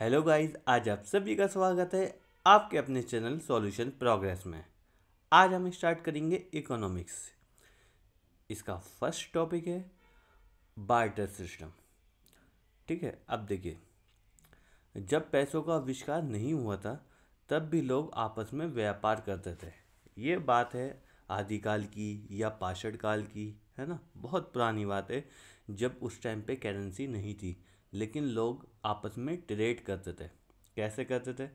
hello guys आज आप सभी का स्वागत है आपके अपने चैनल सॉल्यूशन प्रोग्रेस में आज हम स्टार्ट करेंगे इकोनॉमिक्स इसका फर्स्ट टॉपिक है बार्टर सिस्टम ठीक है अब देखिए जब पैसों का आविष्कार नहीं हुआ था तब भी लोग आपस में व्यापार करते थे ये बात है आदिकाल की या पाषाण काल की है ना बहुत पुरानी बात है जब उस टाइम पे करेंसी नहीं थी लेकिन लोग आपस में ट्रेड करते थे कैसे करते थे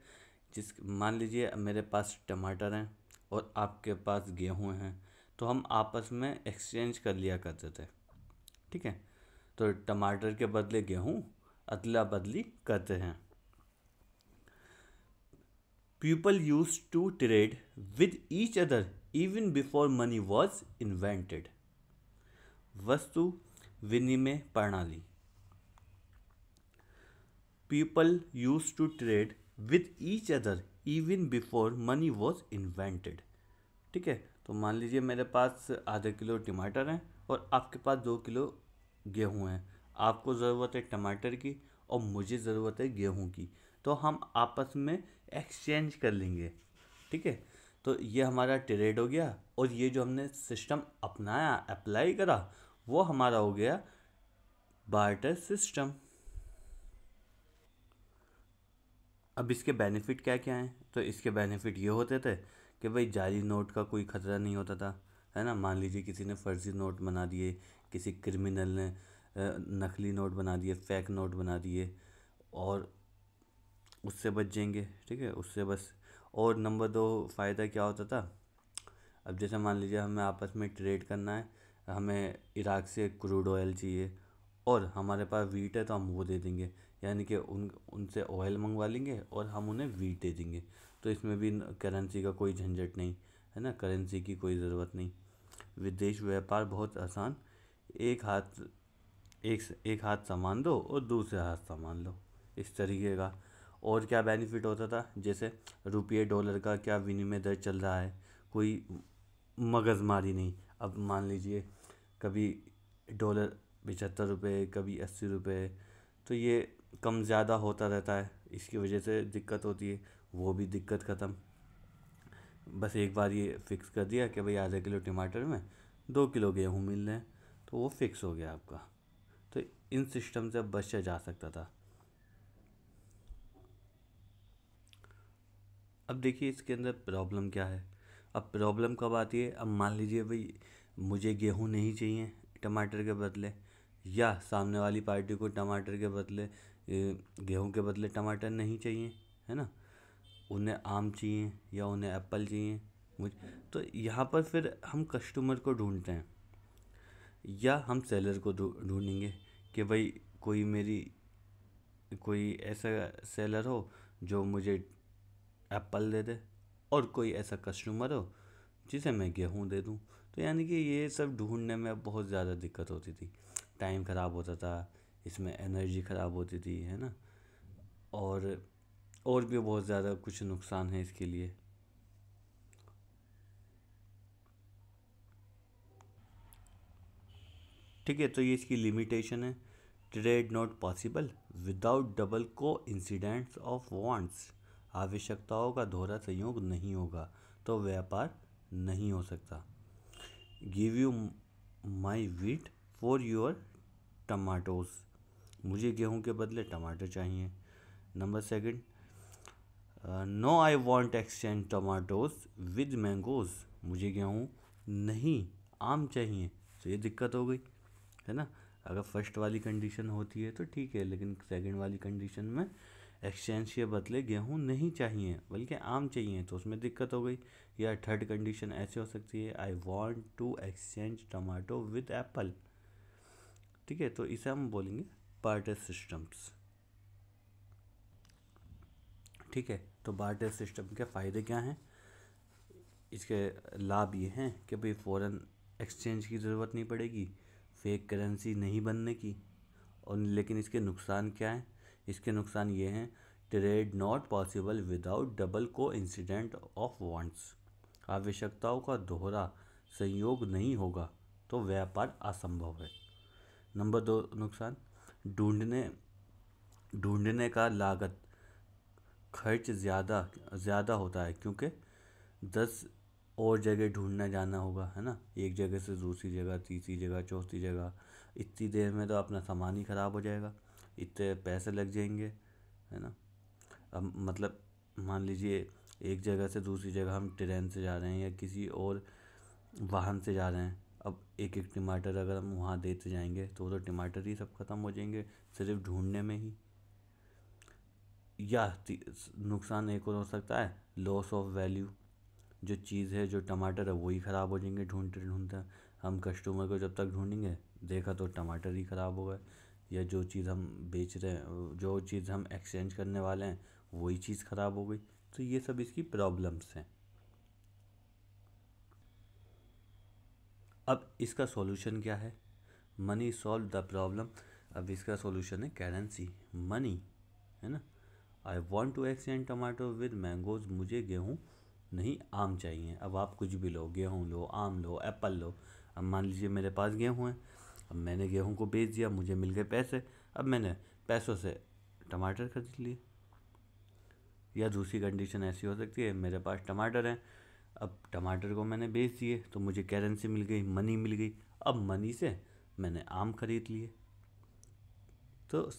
जिस मान लीजिए मेरे पास टमाटर हैं और आपके पास गेहूं हैं तो हम आपस में एक्सचेंज कर लिया करते थे ठीक है तो टमाटर के बदले गेहूं अदला बदली करते हैं people use to trade with each other even before money was invented वस्तु विनिमय प्रणाली people used to trade with each other even before money was invented ठीक है तो मान लीजिए मेरे पास आधा किलो टमाटर हैं और आपके पास दो किलो गेहूं हैं आपको ज़रूरत है टमाटर की और मुझे ज़रूरत है गेहूं की तो हम आपस में एक्सचेंज कर लेंगे ठीक है तो ये हमारा ट्रेड हो गया और ये जो हमने सिस्टम अपनाया अप्लाई करा वो हमारा हो गया बार्टर सिस्टम अब इसके बेनिफिट क्या क्या हैं तो इसके बेनिफिट ये होते थे कि भाई जाली नोट का कोई ख़तरा नहीं होता था है ना मान लीजिए किसी ने फर्जी नोट बना दिए किसी क्रिमिनल ने नकली नोट बना दिए फेक नोट बना दिए और उससे बच जाएंगे ठीक है उससे बस और नंबर दो फ़ायदा क्या होता था अब जैसे मान लीजिए हमें आपस में ट्रेड करना है हमें इराक से क्रूड ऑयल चाहिए और हमारे पास वीट है तो हम वो दे देंगे यानी कि उन उनसे ऑयल मंगवा लेंगे और हम उन्हें वीट दे देंगे तो इसमें भी करेंसी का कोई झंझट नहीं है ना करेंसी की कोई ज़रूरत नहीं विदेश व्यापार बहुत आसान एक हाथ एक एक हाथ सामान दो और दूसरे हाथ सामान लो इस तरीके का और क्या बेनिफिट होता था जैसे रुपये डॉलर का क्या विनिमय दर चल रहा है कोई मगजमारी नहीं अब मान लीजिए कभी डॉलर पचहत्तर रुपये कभी अस्सी रुपये तो ये कम ज़्यादा होता रहता है इसकी वजह से दिक्कत होती है वो भी दिक्कत ख़त्म बस एक बार ये फिक्स कर दिया कि भाई आधा किलो टमाटर में दो किलो गेहूँ मिल रहे हैं तो वो फिक्स हो गया आपका तो इन सिस्टम से बचा जा सकता था अब देखिए इसके अंदर प्रॉब्लम क्या है अब प्रॉब्लम कब आती है अब मान लीजिए भाई मुझे गेहूँ नहीं चाहिए टमाटर के बदले या सामने वाली पार्टी को टमाटर के बदले गेहूं गेहूँ के बदले टमाटर नहीं चाहिए है ना उन्हें आम चाहिए या उन्हें एप्पल चाहिए मुझ तो यहाँ पर फिर हम कस्टमर को ढूंढते हैं या हम सेलर को ढूंढेंगे कि भाई कोई मेरी कोई ऐसा सेलर हो जो मुझे एप्पल दे दे और कोई ऐसा कस्टमर हो जिसे मैं गेहूँ दे दूँ तो यानी कि ये सब ढूंढने में बहुत ज़्यादा दिक्कत होती थी टाइम ख़राब होता था इसमें एनर्जी ख़राब होती थी है ना और और भी बहुत ज़्यादा कुछ नुकसान है इसके लिए ठीक है तो ये इसकी लिमिटेशन है trade not possible without double coincidence of wants आवश्यकताओं का दोहरा संयोग नहीं होगा तो व्यापार नहीं हो सकता give you my wheat for your tomatoes मुझे गेहूं के बदले टमाटर चाहिए number second no I want exchange tomatoes with mangoes मुझे गेहूँ नहीं आम चाहिए तो ये दिक्कत हो गई है ना अगर फर्स्ट वाली कंडीशन होती है तो ठीक है लेकिन सेकंड वाली कंडीशन में एक्सचेंज के बदले गेहूँ नहीं चाहिए बल्कि आम चाहिए तो उसमें दिक्कत हो गई या थर्ड कंडीशन ऐसे हो सकती है I want to exchange tomato with apple ठीक है तो इसे हम बोलेंगे बार्टर सिस्टम्स ठीक है तो बार्टर सिस्टम के फ़ायदे क्या हैं इसके लाभ ये हैं कि भाई फ़ौरन एक्सचेंज की ज़रूरत नहीं पड़ेगी फेक करेंसी नहीं बनने की और लेकिन इसके नुकसान क्या हैं इसके नुकसान ये हैं trade not possible without double coincidence of wants आवश्यकताओं का दोहरा संयोग नहीं होगा तो व्यापार असंभव है नंबर दो नुकसान ढूँढने ढूँढने का लागत खर्च ज़्यादा ज़्यादा होता है क्योंकि दस और जगह ढूँढने जाना होगा है ना एक जगह से दूसरी जगह तीसरी जगह चौथी जगह इतनी देर में तो अपना सामान ही ख़राब हो जाएगा इतने पैसे लग जाएंगे है ना अब मतलब मान लीजिए एक जगह से दूसरी जगह हम ट्रेन से जा रहे हैं या किसी और वाहन से जा रहे हैं अब एक एक टमाटर अगर हम वहाँ देते जाएंगे तो वो तो टमाटर ही सब ख़त्म हो जाएंगे सिर्फ ढूंढने में ही या नुकसान एक और हो सकता है लॉस ऑफ वैल्यू जो चीज़ है जो टमाटर है वही ख़राब हो जाएंगे ढूंढते ढूंढते हम कस्टमर को जब तक ढूंढेंगे देखा तो टमाटर ही ख़राब हो गए या जो चीज़ हम बेच रहे हैं जो चीज़ हम एक्सचेंज करने वाले हैं वही चीज़ ख़राब हो गई तो ये सब इसकी प्रॉब्लम्स हैं अब इसका सॉल्यूशन क्या है मनी सॉल्व द प्रॉब्लम अब इसका सॉल्यूशन है करेंसी मनी है ना I want to exchange tomato with mangoes मुझे गेहूँ नहीं आम चाहिए अब आप कुछ भी लो गेहूँ लो आम लो एप्पल लो अब मान लीजिए मेरे पास गेहूँ है अब मैंने गेहूँ को बेच दिया मुझे मिल गए पैसे अब मैंने पैसों से टमाटर खरीद लिए या दूसरी कंडीशन ऐसी हो सकती है मेरे पास टमाटर हैं अब टमाटर को मैंने बेच दिए तो मुझे करेंसी मिल गई मनी मिल गई अब मनी से मैंने आम खरीद लिए तो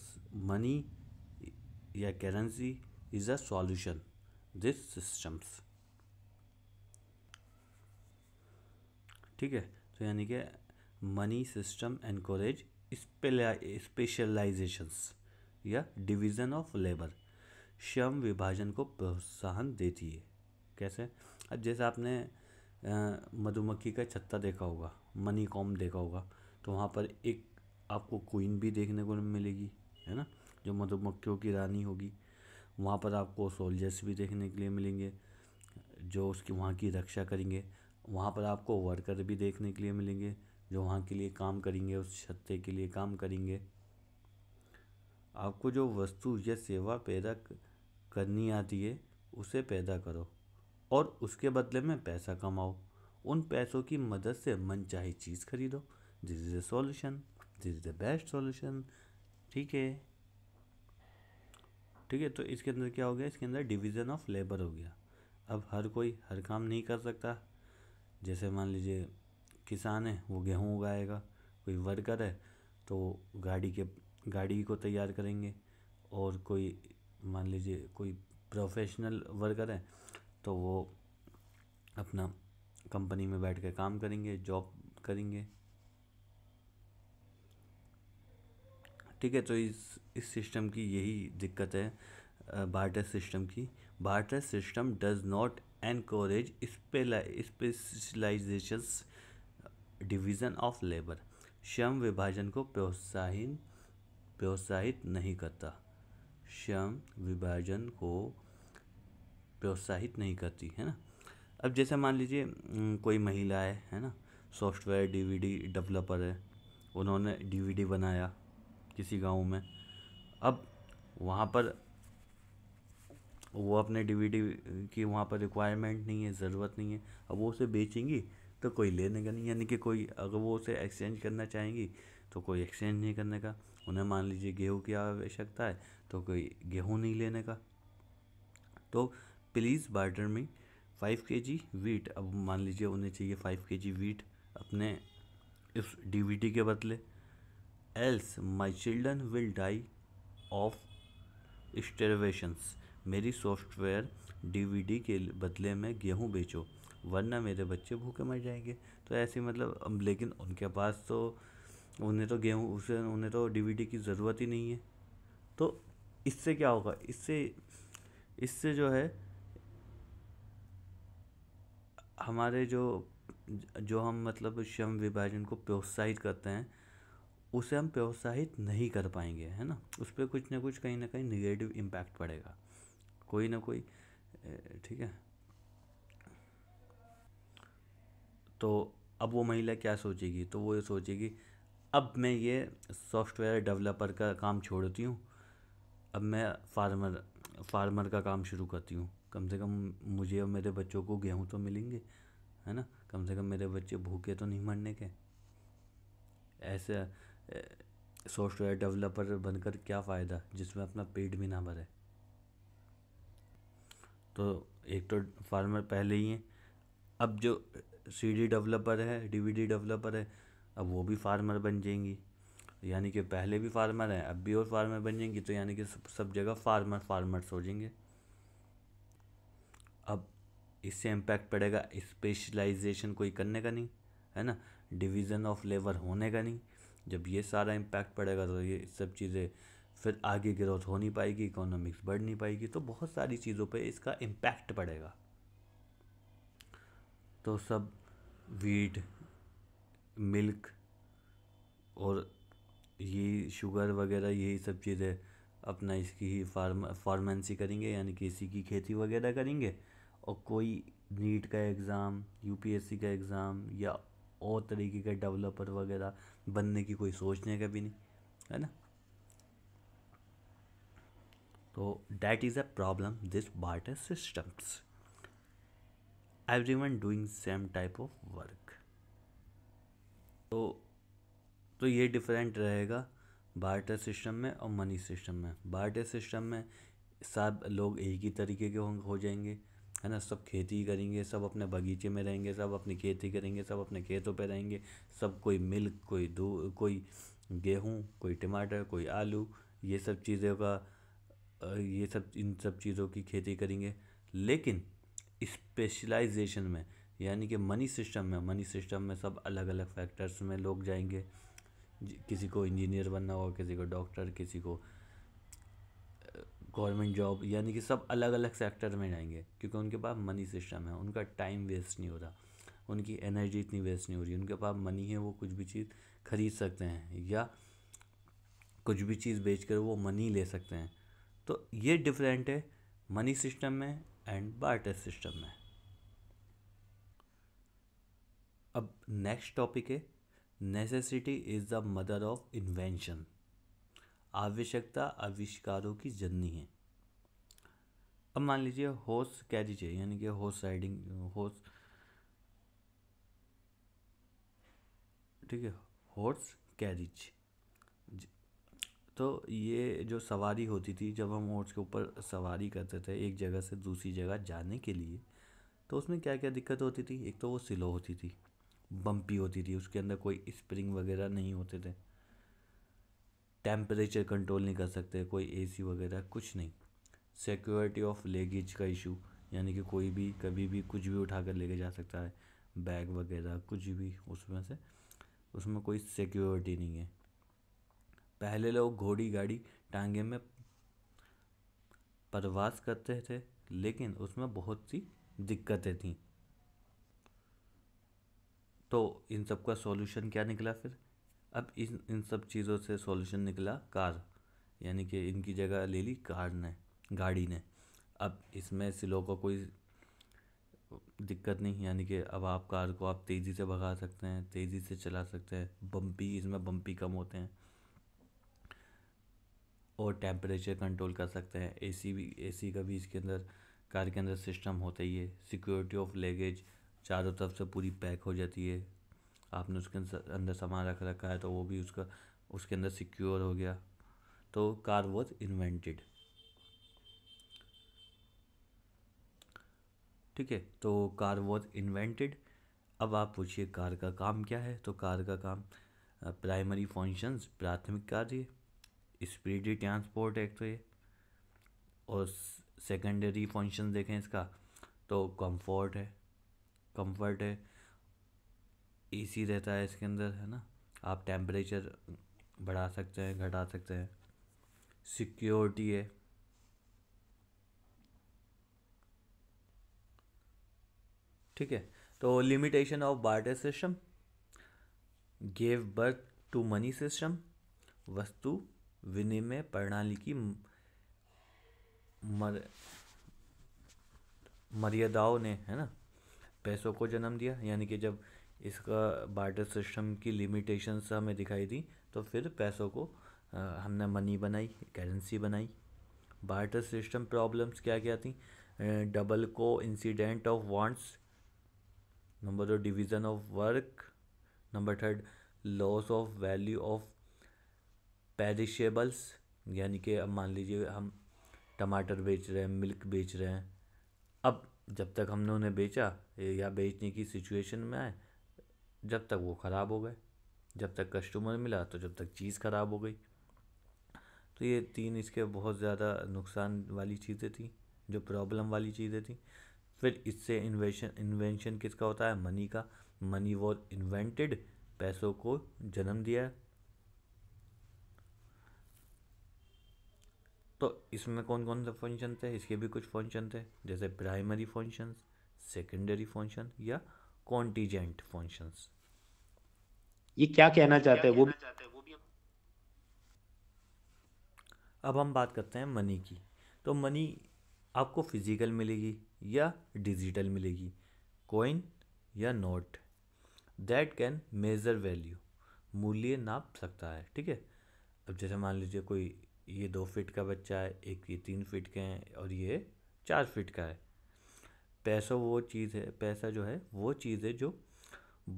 मनी या currency is a solution this systems ठीक है तो यानी कि मनी सिस्टम एनकोरेज स्पेशलाइजेशंस या डिवीज़न ऑफ लेबर श्रम विभाजन को प्रोत्साहन देती है कैसे अब जैसे आपने मधुमक्खी का छत्ता देखा होगा मनी कॉम देखा होगा तो वहाँ पर एक आपको क्वीन भी देखने को मिलेगी है ना जो मधुमक्खियों की रानी होगी वहाँ पर आपको सोल्जर्स भी देखने के लिए मिलेंगे जो उसकी वहाँ की रक्षा करेंगे वहाँ पर आपको वर्कर भी देखने के लिए मिलेंगे जो वहाँ के लिए काम करेंगे उस छत्ते के लिए काम करेंगे आपको जो वस्तु या सेवा पैदा करनी आती है उसे पैदा करो और उसके बदले में पैसा कमाओ उन पैसों की मदद से मनचाही चीज़ खरीदो this is a solution this is the best solution ठीक है ठीक है तो इसके अंदर क्या हो गया इसके अंदर डिवीज़न ऑफ लेबर हो गया अब हर कोई हर काम नहीं कर सकता जैसे मान लीजिए किसान है वो गेहूँ उगाएगा कोई वर्कर है तो गाड़ी के गाड़ी को तैयार करेंगे और कोई मान लीजिए कोई प्रोफेशनल वर्कर है तो वो अपना कंपनी में बैठ कर काम करेंगे जॉब करेंगे ठीक है तो इस इस सिस्टम की यही दिक्कत है बार्टर सिस्टम की barter system does not encourage specialization division of labour श्रम विभाजन को प्रोत्साहन प्रोत्साहित नहीं करता श्रम विभाजन को प्रोत्साहित नहीं करती है ना अब जैसे मान लीजिए कोई महिला है है ना सॉफ्टवेयर डीवीडी डेवलपर है उन्होंने डीवीडी बनाया किसी गांव में अब वहाँ पर वो अपने डीवीडी की वहाँ पर रिक्वायरमेंट नहीं है ज़रूरत नहीं है अब वो उसे बेचेंगी तो कोई लेने का नहीं यानी कि कोई अगर वो उसे एक्सचेंज करना चाहेंगी तो कोई एक्सचेंज नहीं करने का उन्हें मान लीजिए गेहूँ की आवश्यकता है तो कोई गेहूँ नहीं लेने का तो प्लीज़ बार्डर में फाइव के जी वीट अब मान लीजिए उन्हें चाहिए फाइव के जी वीट अपने इस डी के बदले else my children will die of starvations मेरी सॉफ्टवेयर डीवीडी के बदले में गेहूँ बेचो वरना मेरे बच्चे भूखे मर जाएंगे तो ऐसे मतलब लेकिन उनके पास तो उन्हें तो गेहूँ उसे उन्हें तो डीवीडी की ज़रूरत ही नहीं है तो इससे क्या होगा इससे इससे जो है हमारे जो जो हम मतलब श्रम विभाजन को प्रोत्साहित करते हैं उसे हम प्रोत्साहित नहीं कर पाएंगे है ना उस पर कुछ ना कुछ कहीं ना कहीं निगेटिव इम्पैक्ट पड़ेगा कोई ना कोई ठीक है तो अब वो महिला क्या सोचेगी तो वो ये सोचेगी अब मैं ये सॉफ्टवेयर डेवलपर का काम छोड़ती हूँ अब मैं फार्मर फार्मर का काम शुरू करती हूँ कम से कम मुझे और मेरे बच्चों को गेहूँ तो मिलेंगे है ना कम से कम मेरे बच्चे भूखे तो नहीं मरने के ऐसा सॉफ्टवेयर डेवलपर बनकर क्या फ़ायदा जिसमें अपना पेट भी ना भरे तो एक तो फार्मर पहले ही हैं अब जो सीडी डेवलपर है डीवीडी डेवलपर है अब वो भी फार्मर बन जाएंगी यानी कि पहले भी फार्मर हैं अब भी और फार्मर बन जाएंगी तो यानी कि सब जगह फार्मर फार्मर्स हो जाएंगे अब इससे इम्पैक्ट पड़ेगा स्पेशलाइजेशन कोई करने का नहीं है ना डिवीज़न ऑफ लेबर होने का नहीं जब ये सारा इम्पैक्ट पड़ेगा तो ये सब चीज़ें फिर आगे ग्रोथ हो नहीं पाएगी इकोनॉमिक्स बढ़ नहीं पाएगी तो बहुत सारी चीज़ों पे इसका इम्पैक्ट पड़ेगा तो सब वीट मिल्क और ये शुगर वगैरह यही सब चीज़ें अपना इसकी ही फार्म फार्मेंसी करेंगे यानी कि इसी की खेती वगैरह करेंगे और कोई नीट का एग्ज़ाम यूपीएससी का एग्ज़ाम या और तरीके का डेवलपर वगैरह बनने की कोई सोचने का भी नहीं है ना तो that is a problem this barter systems every one doing same type of work तो तो ये डिफरेंट रहेगा बार्टर सिस्टम में और मनी सिस्टम में बार्टर सिस्टम में सब लोग एक ही तरीके के हो जाएंगे है ना सब खेती करेंगे सब अपने बगीचे में रहेंगे सब अपनी खेती करेंगे सब अपने खेतों पर रहेंगे सब कोई मिल्क कोई दो कोई गेहूँ कोई टमाटर कोई आलू ये सब चीज़ों का ये सब इन सब चीज़ों की खेती करेंगे लेकिन स्पेशलाइजेशन में यानी कि मनी सिस्टम में मनी सिस्टम में सब अलग अलग फैक्टर्स में लोग जाएंगे किसी को इंजीनियर बनना होगा किसी को डॉक्टर किसी को गवर्नमेंट जॉब यानी कि सब अलग अलग सेक्टर में जाएंगे क्योंकि उनके पास मनी सिस्टम है उनका टाइम वेस्ट नहीं हो रहा उनकी एनर्जी इतनी वेस्ट नहीं हो रही उनके पास मनी है वो कुछ भी चीज़ खरीद सकते हैं या कुछ भी चीज़ बेच कर वो मनी ले सकते हैं तो ये डिफरेंट है मनी सिस्टम में एंड बार्टर सिस्टम में अब नेक्स्ट टॉपिक है necessity is the mother of invention आवश्यकता आविष्कारों की जननी है अब मान लीजिए हॉर्स कैरिज है यानी कि हॉर्स राइडिंग हॉर्स ठीक है हॉर्स कैरिज तो ये जो सवारी होती थी जब हम हॉर्स के ऊपर सवारी करते थे एक जगह से दूसरी जगह जाने के लिए तो उसमें क्या क्या दिक्कत होती थी एक तो वो स्लो होती थी बम्पी होती थी उसके अंदर कोई स्प्रिंग वगैरह नहीं होते थे टेम्परेचर कंट्रोल नहीं कर सकते कोई ए वगैरह कुछ नहीं सिक्योरिटी ऑफ लेगेज का इशू यानी कि कोई भी कभी भी कुछ भी उठा कर लेके जा सकता है बैग वगैरह कुछ भी उसमें से उसमें कोई सिक्योरिटी नहीं है पहले लोग घोड़ी गाड़ी टांगे में प्रवास करते थे लेकिन उसमें बहुत सी दिक्कतें थीं तो इन सब का सॉल्यूशन क्या निकला फिर अब इन इन सब चीज़ों से सॉल्यूशन निकला कार यानी कि इनकी जगह ले ली कार ने गाड़ी ने अब इसमें सिलो को कोई दिक्कत नहीं यानी कि अब आप कार को आप तेज़ी से भगा सकते हैं तेज़ी से चला सकते हैं बम्पी इसमें बम्पी कम होते हैं और टेम्परेचर कंट्रोल कर सकते हैं एसी भी एसी का भी इसके अंदर कार के अंदर सिस्टम होता ही है सिक्योरिटी ऑफ लगेज चारों तरफ से पूरी पैक हो जाती है आपने उसके अंदर सामान रख रखा है तो वो भी उसका उसके अंदर सिक्योर हो गया तो कार वॉज इन्वेंटेड ठीक है तो कार वॉज इन्वेंटेड अब आप पूछिए कार का काम क्या है तो कार का काम प्राइमरी फंक्शंस प्राथमिक कार्य स्पीडी ट्रांसपोर्ट एक तो ये और सेकेंडरी फंक्शन देखें इसका तो कंफर्ट है कंफर्ट है एसी रहता है इसके अंदर है ना आप टेम्परेचर बढ़ा सकते हैं घटा सकते हैं सिक्योरिटी है ठीक है तो limitation of barter system gave birth to money system वस्तु विनिमय प्रणाली की मर मर्यादाओं ने है ना पैसों को जन्म दिया यानी कि जब इसका बार्टर सिस्टम की लिमिटेशंस हमें दिखाई दी तो फिर पैसों को हमने मनी बनाई करेंसी बनाई बार्टर सिस्टम प्रॉब्लम्स क्या क्या थी double coincidence of wants number दो division of work number third loss of value of perishables यानी कि अब मान लीजिए हम टमाटर बेच रहे हैं मिल्क बेच रहे हैं अब जब तक हमने उन्हें बेचा या बेचने की सिचुएशन में आए जब तक वो ख़राब हो गए जब तक कस्टमर मिला तो जब तक चीज़ ख़राब हो गई तो ये तीन इसके बहुत ज़्यादा नुकसान वाली चीज़ें थी जो प्रॉब्लम वाली चीज़ें थी फिर इससे इन्वेशन इन्वेंशन किसका होता है मनी का मनी वॉज इन्वेंटेड पैसों को जन्म दिया तो इसमें कौन कौन से फंक्शन थे इसके भी कुछ फंक्शन थे जैसे प्राइमरी फंक्शन सेकेंडरी फंक्शन या कॉन्टीजेंट फंक्शंस ये क्या कहना चाहते हैं वो भी अब हम बात करते हैं मनी की तो मनी आपको फिज़िकल मिलेगी या डिजिटल मिलेगी कॉइन या note that can measure value मूल्य नाप सकता है ठीक है अब जैसे मान लीजिए कोई ये दो फीट का बच्चा है एक ये तीन फीट के हैं और ये चार फीट का है पैसा वो चीज़ है पैसा जो है वो चीज़ है जो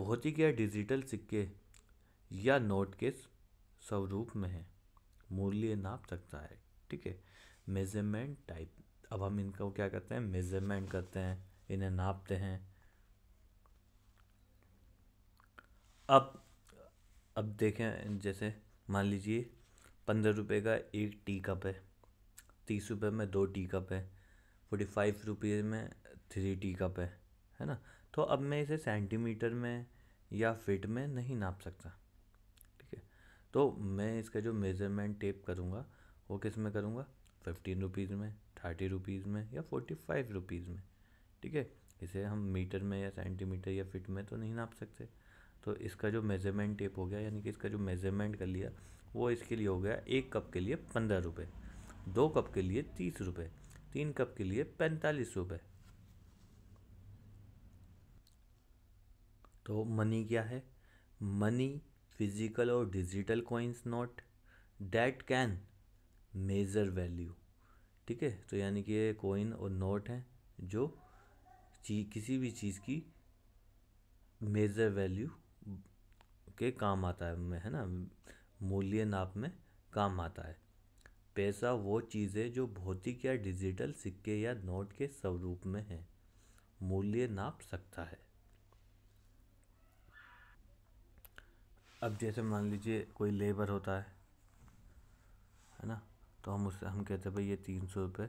भौतिक या डिजिटल सिक्के या नोट के स्वरूप में है मूल्य नाप सकता है ठीक है मेजरमेंट टाइप अब हम इनको क्या करते हैं मेजरमेंट करते हैं इन्हें नापते हैं अब अब देखें जैसे मान लीजिए पंद्रह रुपये का एक टी कप है तीस रुपये में दो टी कप है फोर्टी फाइव रुपये में थ्री टी कप है है ना तो अब मैं इसे सेंटीमीटर में या फिट में नहीं नाप सकता ठीक है तो मैं इसका जो मेज़रमेंट टेप करूँगा वो किस में करूँगा फिफ्टीन रुपीज़ में थर्टी रुपीज़ में या फोर्टी फाइव रुपीज़ में ठीक है इसे हम मीटर में या सेंटीमीटर या फिट में तो नहीं नाप सकते तो इसका जो मेज़रमेंट टेप हो गया यानी कि इसका जो मेज़रमेंट कर लिया वो इसके लिए हो गया एक कप के लिए पंद्रह रुपये दो कप के लिए तीस रुपये तीन कप के लिए पैंतालीस रुपये तो मनी क्या है मनी फिजिकल और digital coins note that can measure value ठीक है तो यानी कि ये कॉइन और नोट हैं जो ची किसी भी चीज़ की मेज़र वैल्यू के काम आता है है ना मूल्य नाप में काम आता है पैसा वो चीज़ है जो भौतिक या डिजिटल सिक्के या नोट के स्वरूप में है मूल्य नाप सकता है अब जैसे मान लीजिए कोई लेबर होता है है ना तो हम उससे हम कहते हैं भाई ये तीन सौ रुपये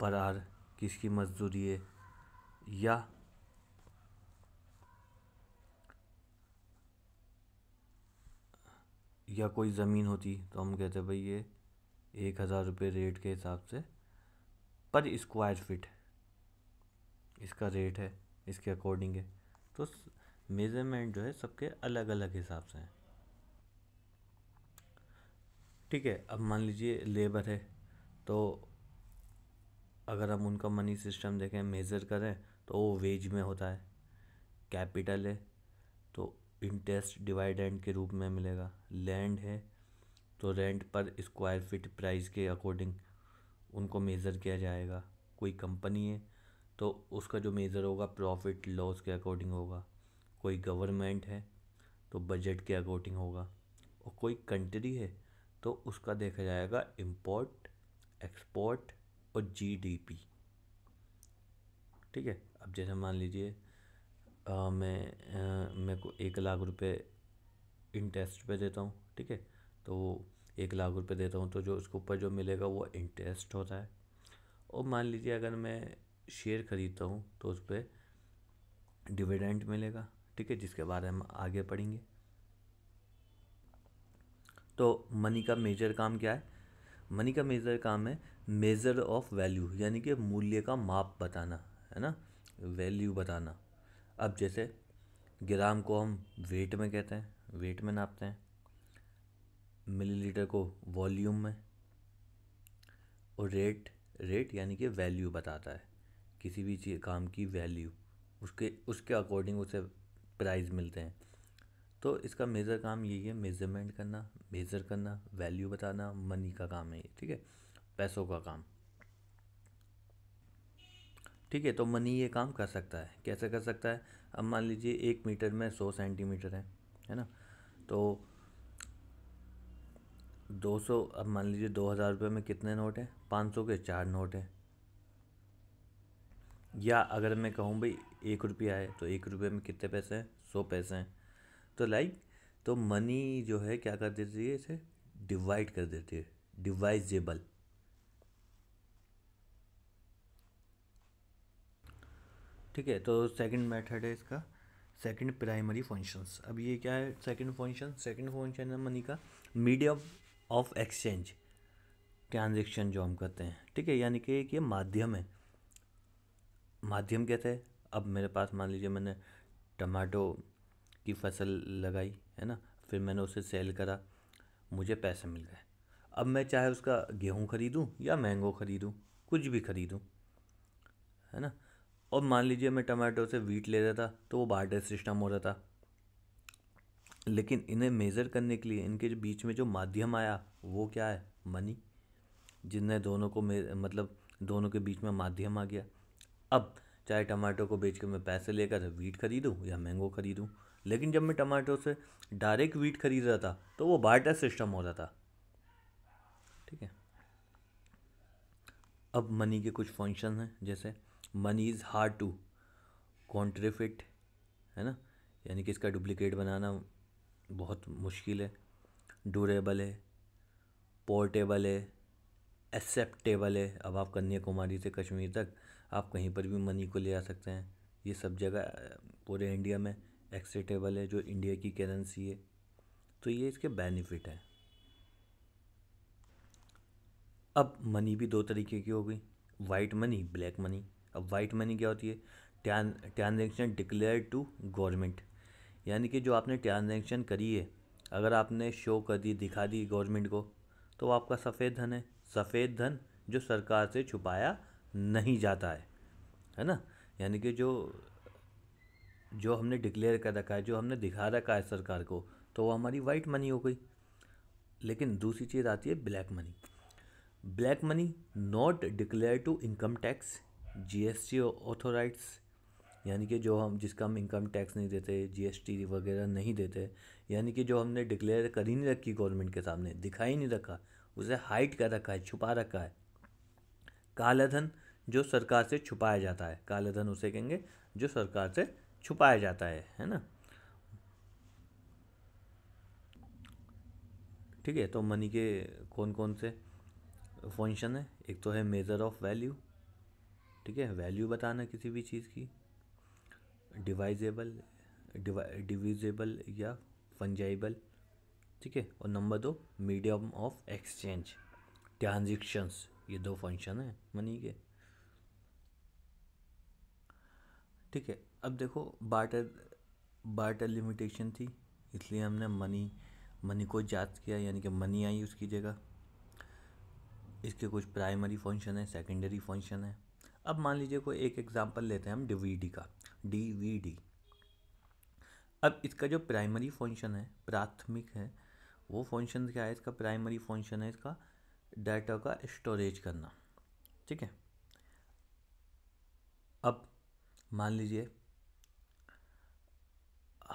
पर आर किसकी मजदूरी है या या कोई ज़मीन होती तो हम कहते भाई ये एक हज़ार रुपये रेट के हिसाब से पर स्क्वायर फिट इसका रेट है इसके अकॉर्डिंग है तो मेज़रमेंट जो है सबके अलग अलग हिसाब से हैं ठीक है अब मान लीजिए लेबर है तो अगर हम उनका मनी सिस्टम देखें मेज़र करें तो वो वेज में होता है कैपिटल है तो इंटरेस्ट डिवाइडेंड के रूप में मिलेगा लैंड है तो रेंट पर स्क्वायर फीट प्राइस के अकॉर्डिंग उनको मेज़र किया जाएगा कोई कंपनी है तो उसका जो मेज़र होगा प्रॉफिट लॉस के अकॉर्डिंग होगा कोई गवर्नमेंट है तो बजट के अकॉर्डिंग होगा और कोई कंट्री है तो उसका देखा जाएगा इम्पोर्ट एक्सपोर्ट और जीडीपी ठीक है अब जैसे मान लीजिए मैं मेरे को एक लाख रुपए इंटरेस्ट पे देता हूँ ठीक है तो एक लाख रुपए देता हूँ तो जो उसके ऊपर जो मिलेगा वो इंटरेस्ट होता है और मान लीजिए अगर मैं शेयर ख़रीदता हूँ तो उस पर डिविडेंट मिलेगा ठीक है जिसके बारे हम आगे पढ़ेंगे तो मनी का मेजर काम क्या है मनी का मेजर काम है मेज़र ऑफ वैल्यू यानी कि मूल्य का माप बताना है ना वैल्यू बताना अब जैसे ग्राम को हम वेट में कहते हैं वेट में नापते हैं मिलीलीटर को वॉल्यूम में और रेट रेट यानी कि वैल्यू बताता है किसी भी चीज़ काम की वैल्यू उसके उसके अकॉर्डिंग उसे प्राइज़ मिलते हैं तो इसका मेज़र काम यही है मेज़रमेंट करना मेज़र करना वैल्यू बताना मनी का काम है ये ठीक है पैसों का काम ठीक है तो मनी ये काम कर सकता है कैसे कर सकता है अब मान लीजिए एक मीटर में सौ सेंटीमीटर है है ना तो दो सौ अब मान लीजिए दो हज़ार रुपये में कितने नोट हैं पाँच सौ के चार नोट हैं या अगर मैं कहूँ भाई एक रुपया है तो एक रुपये में कितने पैसे हैं सौ पैसे हैं तो लाइक तो मनी जो है क्या कर देती है इसे डिवाइड कर देती है डिवाइजेबल ठीक है तो सेकंड मेथड है इसका सेकंड प्राइमरी फंक्शंस अब ये क्या है सेकंड फंक्शन सेकंड फंक्शन है मनी का मीडिया ऑफ एक्सचेंज ट्रांजेक्शन जो हम करते हैं ठीक है यानी कि एक ये माध्यम है माध्यम कहते हैं अब मेरे पास मान लीजिए मैंने टमाटो की फसल लगाई है ना फिर मैंने उसे सेल करा मुझे पैसे मिल गए अब मैं चाहे उसका गेहूँ खरीदूँ या मैंगो खरीदूँ कुछ भी खरीदूँ है ना और मान लीजिए मैं टमाटो से वीट ले रहा था तो वो बार्टर सिस्टम हो रहा था लेकिन इन्हें मेज़र करने के लिए इनके बीच में जो माध्यम आया वो क्या है मनी जिनने दोनों को मतलब दोनों के बीच में माध्यम आ गया अब चाहे टमाटो को बेच के मैं पैसे लेकर वीट खरीदूँ या मैंगो खरीदूँ लेकिन जब मैं टमाटो से डायरेक्ट वीट खरीद रहा था तो वो बाटर सिस्टम हो रहा था ठीक है अब मनी के कुछ फंक्शन हैं जैसे money is hard to counterfeit है ना यानी कि इसका डुप्लिकेट बनाना बहुत मुश्किल है ड्यूरेबल है पोर्टेबल है एक्सेप्टेबल है अब आप कन्याकुमारी से कश्मीर तक आप कहीं पर भी मनी को ले आ सकते हैं ये सब जगह पूरे इंडिया में एक्सेप्टेबल है जो इंडिया की करेंसी है तो ये इसके बेनिफिट हैं अब मनी भी दो तरीके की हो गई वाइट मनी ब्लैक मनी अब वाइट मनी क्या होती है ट्रांजेक्शन डिक्लेयर टू गवर्नमेंट यानी कि जो आपने ट्रांजेक्शन करी है अगर आपने शो कर दी दिखा दी गवर्नमेंट को तो आपका सफ़ेद धन है सफ़ेद धन जो सरकार से छुपाया नहीं जाता है है ना यानी कि जो जो हमने डिक्लेयर कर रखा है जो हमने दिखा रखा है सरकार को तो वो हमारी वाइट मनी हो गई लेकिन दूसरी चीज़ आती है black money black money not declare to income tax T authorities यानी कि जो हम जिसका हम इनकम टैक्स नहीं देते टी वगैरह नहीं देते यानी कि जो हमने डिक्लेयर कर ही नहीं रखी गवर्नमेंट के सामने दिखाई नहीं रखा उसे हाइड कर रखा है छुपा रखा है कालाधन जो सरकार से छुपाया जाता है कालाधन उसे कहेंगे जो सरकार से छुपाया जाता है है ना ठीक है तो मनी के कौन कौन से फंक्शन है एक तो है मेज़र ऑफ वैल्यू ठीक है वैल्यू बताना किसी भी चीज़ की डिवाइजेबल डिविजेबल या फंजाइबल ठीक है और नंबर दो मीडियम ऑफ एक्सचेंज ट्रांजेक्शन्स ये दो फंक्शन है मनी के ठीक है अब देखो बार्टर बार्टर लिमिटेशन थी इसलिए हमने मनी मनी को जात किया यानी कि मनी आई उसकी जगह इसके कुछ प्राइमरी फंक्शन है सेकेंडरी फंक्शन है अब मान लीजिए कोई एक एग्जांपल लेते हैं हम डीवीडी का डीवीडी अब इसका जो प्राइमरी फंक्शन है प्राथमिक है वो फंक्शन क्या है इसका प्राइमरी फंक्शन है इसका डाटा का स्टोरेज करना ठीक है अब मान लीजिए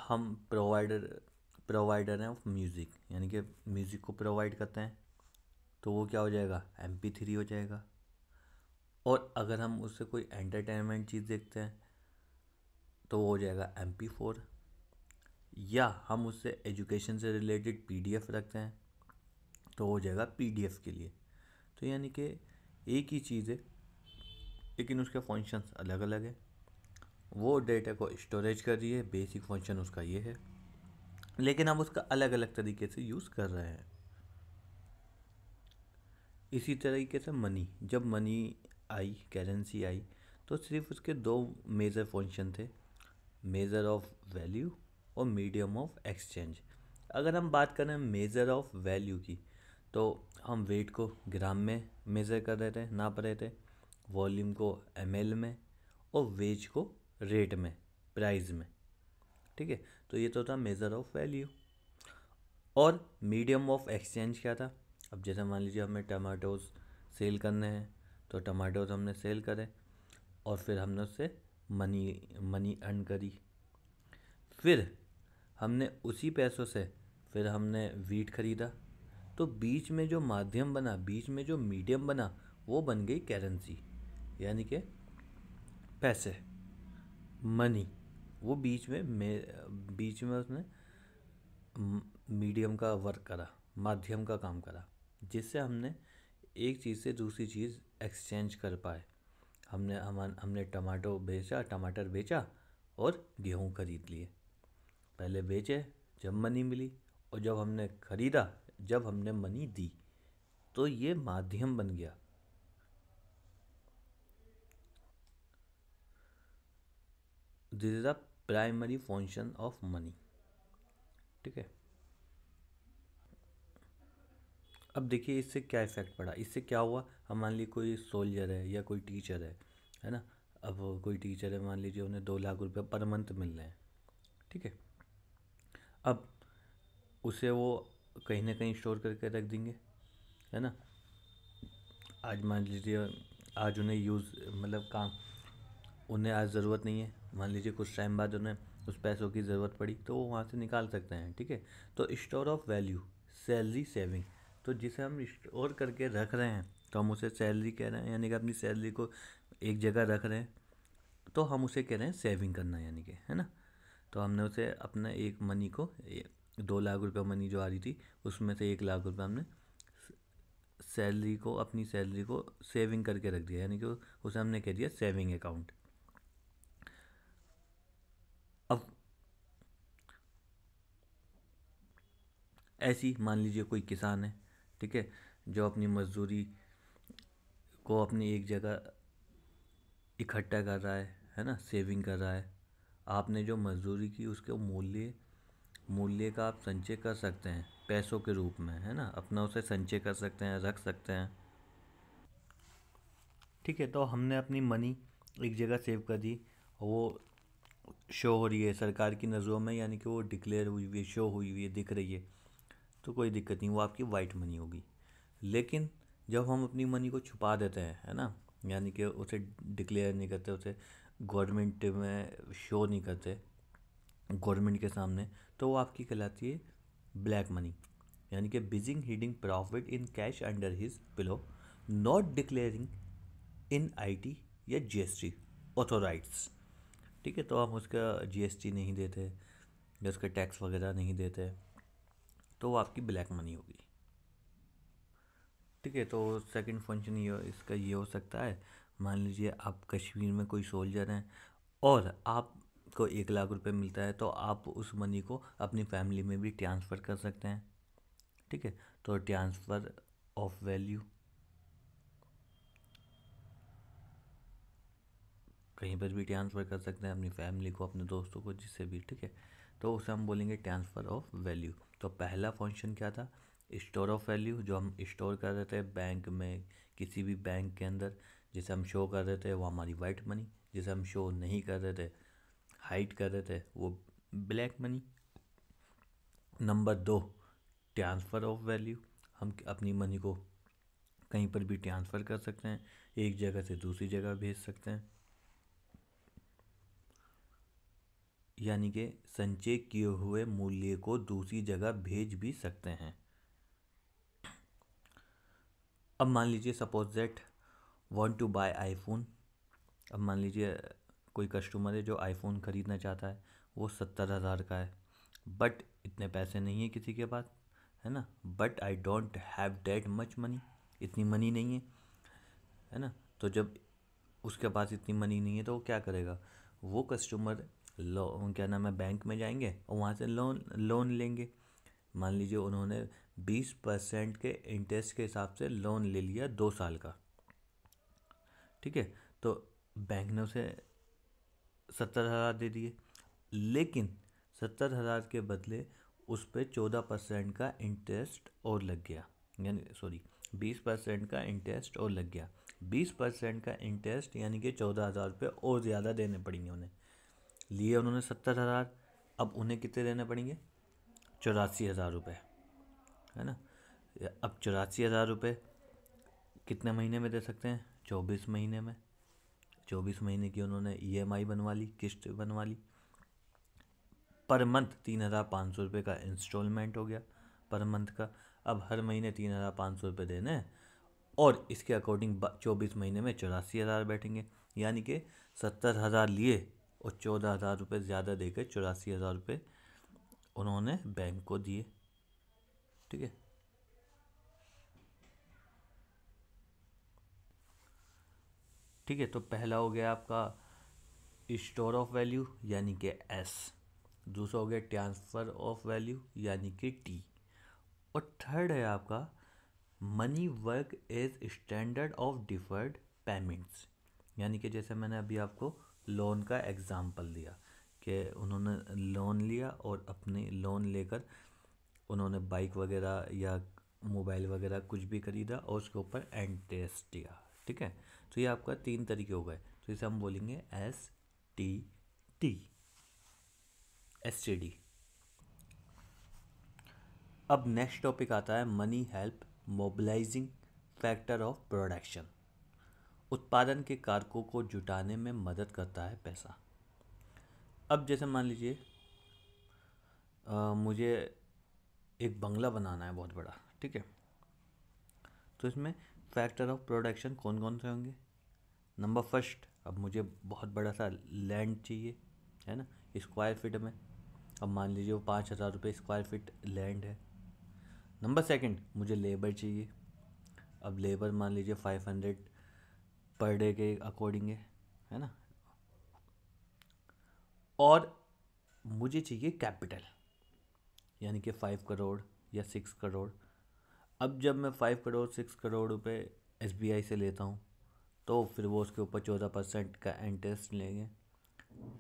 हम प्रोवाइडर प्रोवाइडर हैं ऑफ म्यूज़िक यानी कि म्यूज़िक को प्रोवाइड करते हैं तो वो क्या हो जाएगा एम पी थ्री हो जाएगा और अगर हम उससे कोई एंटरटेनमेंट चीज़ देखते हैं तो वो हो जाएगा एम पी फोर या हम उससे एजुकेशन से रिलेटेड पी रखते हैं तो हो जाएगा पी के लिए तो यानी कि एक ही चीज़ है लेकिन उसके फंक्शंस अलग अलग हैं वो डेटा को स्टोरेज कर रही है बेसिक फंक्शन उसका ये है लेकिन हम उसका अलग अलग तरीके से यूज़ कर रहे हैं इसी तरीके से मनी जब मनी आई करेंसी आई तो सिर्फ उसके दो मेजर फंक्शन थे मेज़र ऑफ वैल्यू और मीडियम ऑफ एक्सचेंज अगर हम बात करें मेज़र ऑफ वैल्यू की तो हम वेट को ग्राम में मेज़र कर रहे थे नाप रहे थे वॉल्यूम को एम में और वेज को रेट में प्राइस में ठीक है तो ये तो था मेज़र ऑफ वैल्यू और मीडियम ऑफ एक्सचेंज क्या था अब जैसे मान लीजिए हमें टमाटोज सेल करने हैं तो टमाटोज हमने सेल करे और फिर हमने उससे मनी मनी अर्न करी फिर हमने उसी पैसों से फिर हमने वीट ख़रीदा तो बीच में जो माध्यम बना बीच में जो मीडियम बना वो बन गई करेंसी यानी कि पैसे मनी वो बीच में मे बीच में उसने मीडियम का वर्क करा माध्यम का काम करा जिससे हमने एक चीज़ से दूसरी चीज़ एक्सचेंज कर पाए हमने हम हमने टमाटो बेचा टमाटर बेचा और गेहूँ खरीद लिए पहले बेचे जब मनी मिली और जब हमने ख़रीदा जब हमने मनी दी तो ये माध्यम बन गया this is the primary function of money ठीक है अब देखिए इससे क्या इफ़ेक्ट पड़ा इससे क्या हुआ हम मान लीजिए कोई सोल्जर है या कोई टीचर है है ना अब कोई टीचर है मान लीजिए उन्हें दो लाख रुपए पर मंथ मिल रहे हैं ठीक है अब उसे वो कहीं ना कहीं स्टोर करके रख देंगे है ना आज मान लीजिए आज उन्हें यूज़ मतलब काम उन्हें आज ज़रूरत नहीं है मान लीजिए कुछ टाइम बाद उन्हें उस पैसों की ज़रूरत पड़ी तो वो वहाँ से निकाल सकते हैं ठीक है तो store of value salary saving तो जिसे हम स्टोर करके रख रहे हैं तो हम उसे सैलरी कह रहे हैं यानी कि अपनी सैलरी को एक जगह रख रहे हैं तो हम उसे कह रहे हैं सेविंग करना यानी कि है ना तो हमने उसे अपना एक मनी को दो लाख रुपये मनी जो आ रही थी उसमें से एक लाख रुपये हमने सैलरी को अपनी सैलरी को सेविंग करके रख दिया यानी कि उसे हमने कह दिया सेविंग अकाउंट अब ऐसी मान लीजिए कोई किसान है ठीक है जो अपनी मजदूरी को अपनी एक जगह इकट्ठा कर रहा है है ना सेविंग कर रहा है आपने जो मज़दूरी की उसके मूल्य मूल्य का आप संचय कर सकते हैं पैसों के रूप में है ना अपना उसे संचय कर सकते हैं रख सकते हैं ठीक है तो हमने अपनी मनी एक जगह सेव कर दी वो शो हो रही है सरकार की नज़रों में यानी कि वो डिक्लेयर हुई हुई है शो हुई हुई है दिख रही है तो कोई दिक्कत नहीं वो आपकी वाइट मनी होगी लेकिन जब हम अपनी मनी को छुपा देते हैं है ना यानी कि उसे डिक्लेयर नहीं करते उसे गवर्नमेंट में शो नहीं करते गवर्नमेंट के सामने तो वो आपकी कहलाती है ब्लैक मनी यानी कि business hiding profit in cash under his below not declaring in IT या जीएसटी ऑथोराइट्स ठीक है तो आप उसका जीएसटी नहीं देते या उसका टैक्स वगैरह नहीं देते तो वो आपकी ब्लैक मनी होगी ठीक है तो सेकंड फंक्शन ये इसका ये हो सकता है मान लीजिए आप कश्मीर में कोई सोल्जर हैं और आपको एक लाख रुपए मिलता है तो आप उस मनी को अपनी फैमिली में भी ट्रांसफ़र कर सकते हैं ठीक है तो ट्रांसफ़र ऑफ वैल्यू कहीं पर भी ट्रांसफ़र कर सकते हैं अपनी फैमिली को अपने दोस्तों को जिससे भी ठीक है तो उसे हम बोलेंगे ट्रांसफ़र ऑफ वैल्यू तो पहला फंक्शन क्या था स्टोर ऑफ वैल्यू जो हम स्टोर कर रहे थे बैंक में किसी भी बैंक के अंदर जिसे हम शो कर रहे थे वो हमारी वाइट मनी जिसे हम शो नहीं कर रहे थे हाइट कर रहे थे वो ब्लैक मनी नंबर दो ट्रांसफ़र ऑफ वैल्यू हम अपनी मनी को कहीं पर भी ट्रांसफ़र कर सकते हैं एक जगह से दूसरी जगह भेज सकते हैं यानी कि संचय किए हुए मूल्य को दूसरी जगह भेज भी सकते हैं अब मान लीजिए suppose that want to buy iPhone अब मान लीजिए कोई कस्टमर है जो आईफोन ख़रीदना चाहता है वो सत्तर हज़ार का है बट इतने पैसे नहीं है किसी के पास है ना but I don't have that much money इतनी मनी नहीं है है ना तो जब उसके पास इतनी मनी नहीं है तो वो क्या करेगा वो कस्टमर लोन क्या नाम है बैंक में जाएंगे और वहाँ से लोन लोन लेंगे मान लीजिए उन्होंने बीस परसेंट के इंटरेस्ट के हिसाब से लोन ले लिया दो साल का ठीक है तो बैंक ने उसे सत्तर हज़ार दे दिए लेकिन सत्तर हज़ार के बदले उस पर चौदह परसेंट का इंटरेस्ट और लग गया यानी सॉरी बीस परसेंट का इंटरेस्ट और लग गया बीस परसेंट का इंटरेस्ट यानी कि चौदह हज़ार रुपये और ज़्यादा देने पड़ेंगे उन्हें लिए उन्होंने सत्तर हज़ार अब उन्हें कितने देने पड़ेंगे चौरासी हज़ार रुपये है ना अब चौरासी हज़ार रुपये कितने महीने में दे सकते हैं चौबीस महीने में चौबीस महीने की उन्होंने ईएमआई e बनवा ली किस्त बनवा ली पर मंथ तीन हज़ार पाँच सौ रुपये का इंस्टॉलमेंट हो गया पर मंथ का अब हर महीने तीन हज़ार पाँच सौ रुपये देने हैं और इसके अकॉर्डिंग चौबीस महीने में चौरासी हज़ार बैठेंगे यानी कि सत्तर हज़ार लिए और चौदह हज़ार रुपये ज़्यादा देकर चौरासी हज़ार रुपये उन्होंने बैंक को दिए ठीक है ठीक है तो पहला हो गया आपका स्टोर ऑफ वैल्यू यानी कि एस दूसरा हो गया ट्रांसफ़र ऑफ वैल्यू यानी कि टी और थर्ड है आपका money work as standard of deferred payments यानी कि जैसे मैंने अभी आपको लोन का एग्ज़ाम्पल दिया कि उन्होंने लोन लिया और अपने लोन लेकर उन्होंने बाइक वगैरह या मोबाइल वगैरह कुछ भी खरीदा और उसके ऊपर टेस्ट दिया ठीक है तो ये आपका तीन तरीके हो गए तो इसे हम बोलेंगे S T T S T D अब नेक्स्ट टॉपिक आता है money help mobilizing factor of production उत्पादन के कारकों को जुटाने में मदद करता है पैसा अब जैसे मान लीजिए मुझे एक बंगला बनाना है बहुत बड़ा ठीक है तो इसमें फैक्टर ऑफ प्रोडक्शन कौन कौन से होंगे नंबर फर्स्ट अब मुझे बहुत बड़ा सा लैंड चाहिए है ना स्क्वायर फिट में अब मान लीजिए वो पाँच हज़ार रुपये स्क्वायर फिट लैंड है नंबर सेकंड मुझे लेबर चाहिए अब लेबर मान लीजिए फाइव हंड्रेड पर डे के अकॉर्डिंग है है ना और मुझे चाहिए कैपिटल यानी कि फाइव करोड़ या सिक्स करोड़ अब जब मैं फाइव करोड़ सिक्स करोड़ रुपए एसबीआई से लेता हूँ तो फिर वो उसके ऊपर चौदह परसेंट का इंटरेस्ट लेंगे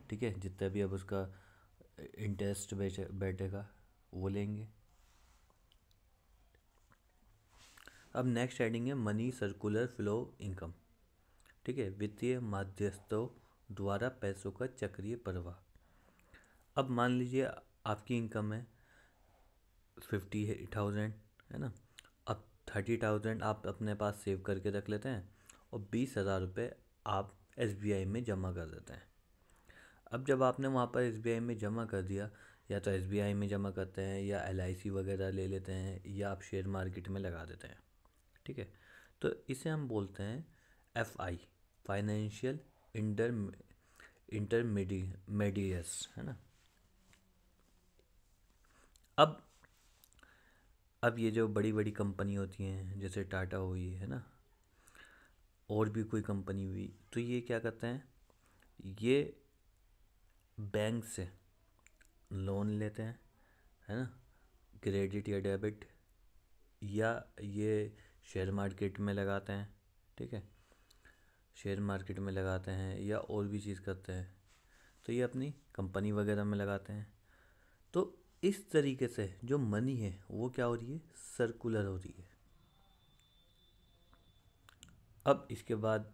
ठीक है जितना भी अब उसका इंटरेस्ट बैठेगा वो लेंगे अब नेक्स्ट हेडिंग है मनी सर्कुलर फ्लो इनकम ठीक है वित्तीय माध्यस्थों द्वारा पैसों का चक्रीय प्रवाह अब मान लीजिए आपकी इनकम है फिफ्टी थाउजेंड है ना थर्टी थाउजेंड आप अपने पास सेव करके रख लेते हैं और बीस हज़ार रुपये आप एस में जमा कर देते हैं अब जब आपने वहाँ पर एस में जमा कर दिया या तो एस में जमा करते हैं या एल वगैरह ले लेते हैं या आप शेयर मार्केट में लगा देते हैं ठीक है तो इसे हम बोलते हैं F I financial intermediaries है ना अब अब ये जो बड़ी बड़ी कंपनी होती हैं जैसे टाटा हुई है ना और भी कोई कंपनी हुई तो ये क्या करते हैं ये बैंक से लोन लेते हैं है ना क्रेडिट या डेबिट या ये शेयर मार्केट में लगाते हैं ठीक है शेयर मार्केट में लगाते हैं या और भी चीज़ करते हैं तो ये अपनी कंपनी वगैरह में लगाते हैं तो इस तरीके से जो मनी है वो क्या हो रही है सर्कुलर हो रही है अब इसके बाद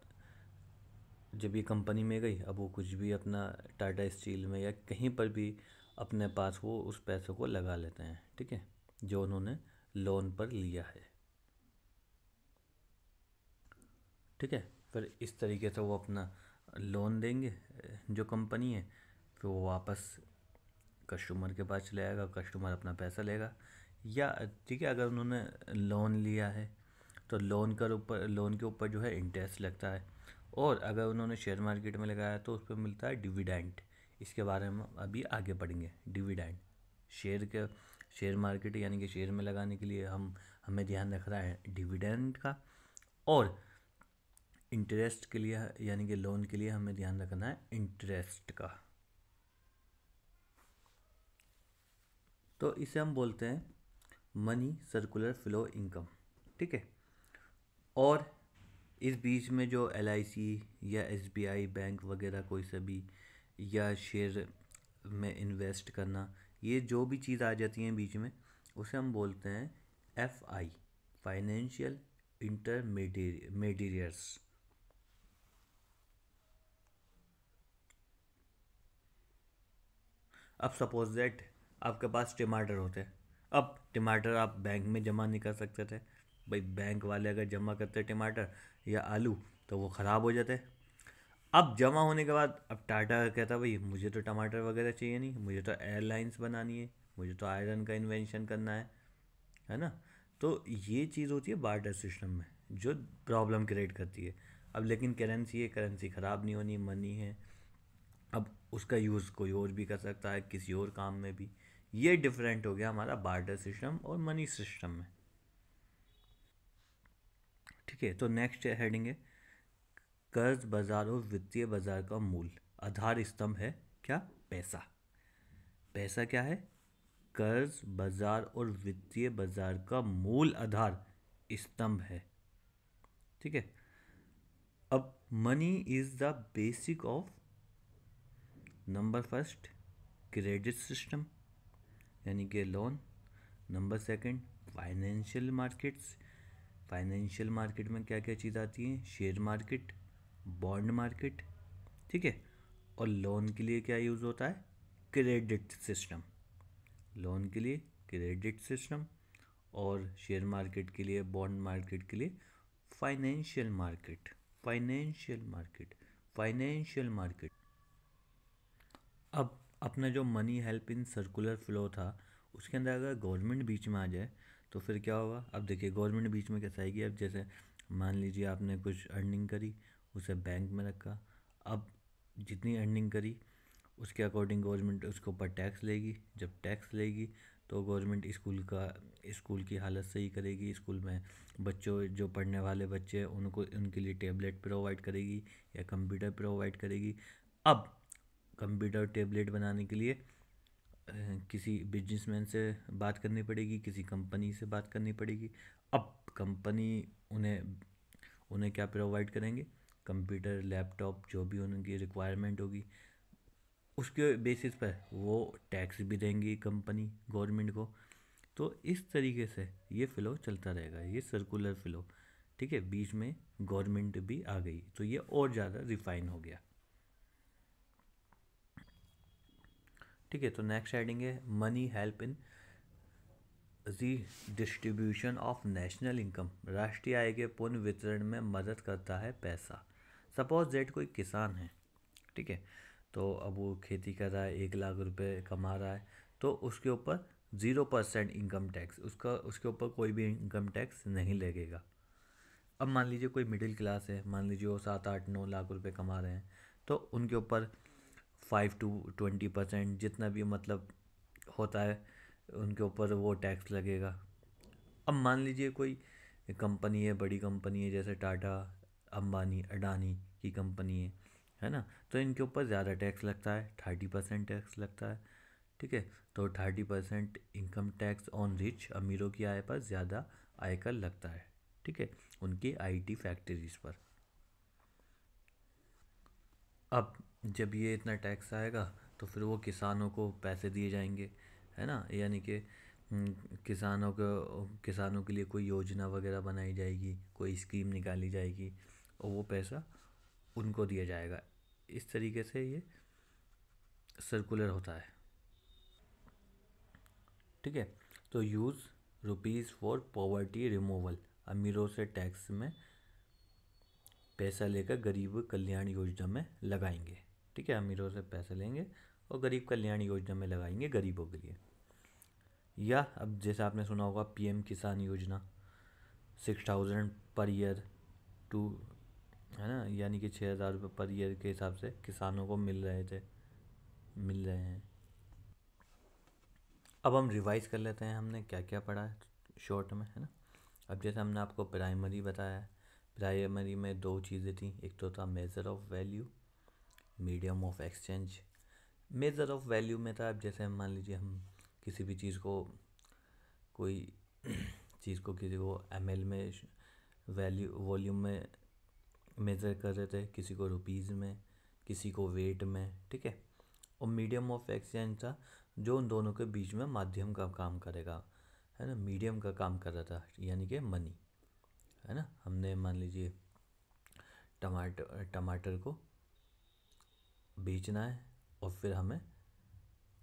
जब ये कंपनी में गई अब वो कुछ भी अपना टाटा स्टील में या कहीं पर भी अपने पास वो उस पैसे को लगा लेते हैं ठीक है जो उन्होंने लोन पर लिया है ठीक है फिर इस तरीके से वो अपना लोन देंगे जो कंपनी है फिर वो वापस कस्टमर के पास चले जाएगा कस्टमर अपना पैसा लेगा या ठीक है अगर उन्होंने लोन लिया है तो लोन का ऊपर लोन के ऊपर जो है इंटरेस्ट लगता है और अगर उन्होंने शेयर मार्केट में लगाया तो उस पर मिलता है डिविडेंट इसके बारे में अभी आगे बढ़ेंगे डिविडेंट शेयर के शेयर मार्केट यानी कि शेयर में लगाने के लिए हम हमें ध्यान रखना है डिविडेंट का और इंटरेस्ट के लिए यानी कि लोन के लिए हमें ध्यान रखना है इंटरेस्ट का तो इसे हम बोलते हैं मनी सर्कुलर फ्लो इनकम ठीक है और इस बीच में जो एल या एस बैंक वगैरह कोई सभी या शेयर में इन्वेस्ट करना ये जो भी चीज़ आ जाती हैं बीच में उसे हम बोलते हैं एफ आई फाइनेंशियल इंटरमीडियर्स अब सपोज दैट आपके पास टमाटर होते अब टमाटर आप बैंक में जमा नहीं कर सकते थे भाई बैंक वाले अगर जमा करते टमाटर या आलू तो वो ख़राब हो जाते अब जमा होने के बाद अब टाटा कहता भाई मुझे तो टमाटर वगैरह चाहिए नहीं मुझे तो एयरलाइंस बनानी है मुझे तो आयरन का इन्वेंशन करना है है ना तो ये चीज़ होती है बार्टर सिस्टम में जो प्रॉब्लम क्रिएट करती है अब लेकिन करेंसी है करेंसी ख़राब नहीं होनी मनी है अब उसका यूज़ कोई और भी कर सकता है किसी और काम में भी ये डिफरेंट हो गया हमारा बार्टर सिस्टम और मनी सिस्टम में ठीक है तो नेक्स्ट हेडिंग है कर्ज बाजार और वित्तीय बाजार का मूल आधार स्तंभ है क्या पैसा पैसा क्या है कर्ज बाजार और वित्तीय बाजार का मूल आधार स्तंभ है ठीक है अब money is the basic of number first credit system यानी कि loan number second financial markets financial market में क्या क्या चीज़ आती हैं शेयर मार्केट बॉन्ड मार्केट ठीक है और लोन के लिए क्या यूज़ होता है क्रेडिट सिस्टम लोन के लिए क्रेडिट सिस्टम और शेयर मार्केट के लिए बॉन्ड मार्केट के लिए financial market financial market financial market अब अपना जो money help in circular flow था उसके अंदर अगर गवर्नमेंट बीच में आ जाए तो फिर क्या होगा अब देखिए गवर्नमेंट बीच में कैसा आएगी अब जैसे मान लीजिए आपने कुछ अर्निंग करी उसे बैंक में रखा अब जितनी अर्निंग करी उसके अकॉर्डिंग गवर्नमेंट उसके ऊपर टैक्स लेगी जब टैक्स लेगी तो गवर्नमेंट स्कूल का स्कूल की हालत सही करेगी स्कूल में बच्चों जो पढ़ने वाले बच्चे हैं उनको उनके लिए टेबलेट प्रोवाइड करेगी या कंप्यूटर प्रोवाइड करेगी अब कंप्यूटर टेबलेट बनाने के लिए किसी बिजनेसमैन से बात करनी पड़ेगी किसी कंपनी से बात करनी पड़ेगी अब कंपनी उन्हें उन्हें क्या प्रोवाइड करेंगे कंप्यूटर लैपटॉप जो भी उनकी रिक्वायरमेंट होगी उसके बेसिस पर वो टैक्स भी देंगी कंपनी गवर्नमेंट को तो इस तरीके से ये फ़्लो चलता रहेगा ये सर्कुलर फ़्लो ठीक है बीच में गवर्नमेंट भी आ गई तो ये और ज़्यादा रिफाइन हो गया ठीक है तो नेक्स्ट हेडिंग है मनी हेल्प इन जी डिस्ट्रीब्यूशन ऑफ नेशनल इनकम राष्ट्रीय आय के पुनः वितरण में मदद करता है पैसा सपोज डेट कोई किसान है ठीक है तो अब वो खेती कर रहा है एक लाख रुपए कमा रहा है तो उसके ऊपर ज़ीरो परसेंट इनकम टैक्स उसका उसके ऊपर कोई भी इनकम टैक्स नहीं लगेगा अब मान लीजिए कोई मिडिल क्लास है मान लीजिए वो सात आठ नौ लाख रुपए कमा रहे हैं तो उनके ऊपर फाइव टू ट्वेंटी परसेंट जितना भी मतलब होता है उनके ऊपर वो टैक्स लगेगा अब मान लीजिए कोई कंपनी है बड़ी कंपनी है जैसे टाटा अंबानी अडानी की कंपनी है है ना तो इनके ऊपर ज़्यादा टैक्स लगता है थर्टी परसेंट टैक्स लगता है ठीक है तो thirty percent income tax on rich अमीरों की आय पर ज़्यादा आयकर लगता है ठीक है उनकी आईटी फैक्ट्रीज पर अब जब ये इतना टैक्स आएगा तो फिर वो किसानों को पैसे दिए जाएंगे है ना यानी कि किसानों को किसानों के लिए कोई योजना वगैरह बनाई जाएगी कोई स्कीम निकाली जाएगी और वो पैसा उनको दिया जाएगा इस तरीके से ये सर्कुलर होता है ठीक है तो use rupees for poverty removal अमीरों से टैक्स में पैसा लेकर गरीब कल्याण योजना में लगाएंगे ठीक है अमीरों से पैसे लेंगे और गरीब कल्याण योजना में लगाएंगे गरीबों के लिए या अब जैसे आपने सुना होगा PM Kisan Yojana six thousand per year two है ना यानी कि छः हज़ार रुपये पर ईयर के हिसाब से किसानों को मिल रहे थे मिल रहे हैं अब हम रिवाइज़ कर लेते हैं हमने क्या क्या पढ़ा है शॉर्ट में है ना अब जैसे हमने आपको प्राइमरी बताया प्राइमरी में दो चीज़ें थी एक तो था measure of value medium of exchange measure of value में था अब जैसे मान लीजिए हम किसी भी चीज़ को कोई चीज़ को किसी को एम में वैल्यू वॉल्यूम में मेज़र कर रहे थे किसी को रुपीज़ में किसी को वेट में ठीक है और मीडियम ऑफ एक्सचेंज था जो उन दोनों के बीच में माध्यम का काम करेगा है ना मीडियम का काम कर रहा था यानी कि मनी है ना हमने मान लीजिए टमाटर टमाटर को बेचना है और फिर हमें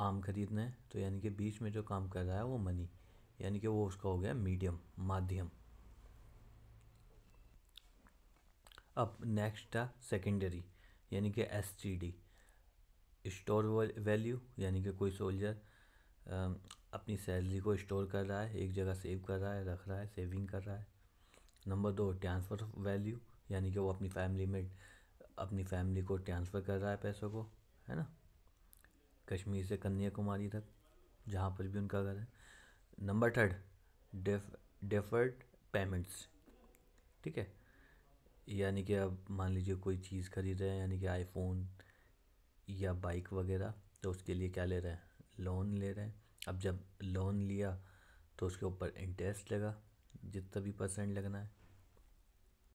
आम खरीदना है तो यानी कि बीच में जो काम कर रहा है वो मनी यानी कि वो उसका हो गया मीडियम माध्यम अब नेक्स्ट है सेकेंडरी यानी कि S T D store value यानी कि कोई सोल्जर अपनी सैलरी को स्टोर कर रहा है एक जगह सेव कर रहा है रख रहा है सेविंग कर रहा है नंबर दो ट्रांसफ़र वैल्यू यानी कि वो अपनी फैमिली में अपनी फैमिली को ट्रांसफ़र कर रहा है पैसों को है ना कश्मीर से कन्याकुमारी तक जहाँ पर भी उनका घर है नंबर थर्ड डेफर्ड पेमेंट्स ठीक है यानी कि अब मान लीजिए कोई चीज़ खरीद रहे हैं यानी कि आईफोन या बाइक वगैरह तो उसके लिए क्या ले रहे हैं लोन ले रहे हैं अब जब लोन लिया तो उसके ऊपर इंटरेस्ट लगा जितना भी परसेंट लगना है